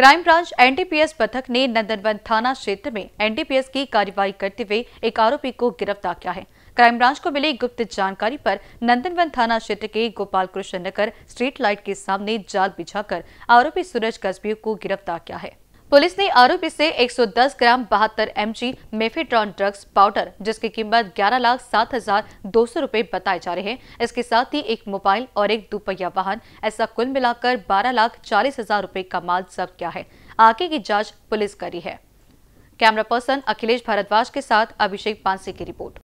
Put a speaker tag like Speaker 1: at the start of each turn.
Speaker 1: crime branch NDPS पथक ने नंदनवन थाना क्षेत्र में एनडीपीएस की कार्रवाई करते हुए एक आरोपी को गिरफ्तार किया है क्राइम ब्रांच को मिली गुप्त जानकारी पर नंदनवन थाना क्षेत्र के गोपाल कृष्ण नगर स्ट्रीट लाइट के सामने जाल बिछाकर आरोपी सूरज कस्बियों को गिरफ्तार किया है पुलिस ने आरोपी से 110 ग्राम बहत्तर M G mephedrone drugs powder जिसकी कीमत ग्यारह लाख सात हजार दो सौ रूपए बताए जा रहे हैं इसके साथ ही एक मोबाइल और एक दुपहिया वाहन ऐसा कुल मिलाकर बारह लाख चालीस हजार रूपए का माल जब्त किया है आगे की जाँच पुलिस करी है कैमरा पर्सन अखिलेश भारद्वाज के साथ अभिषेक पांसे की रिपोर्ट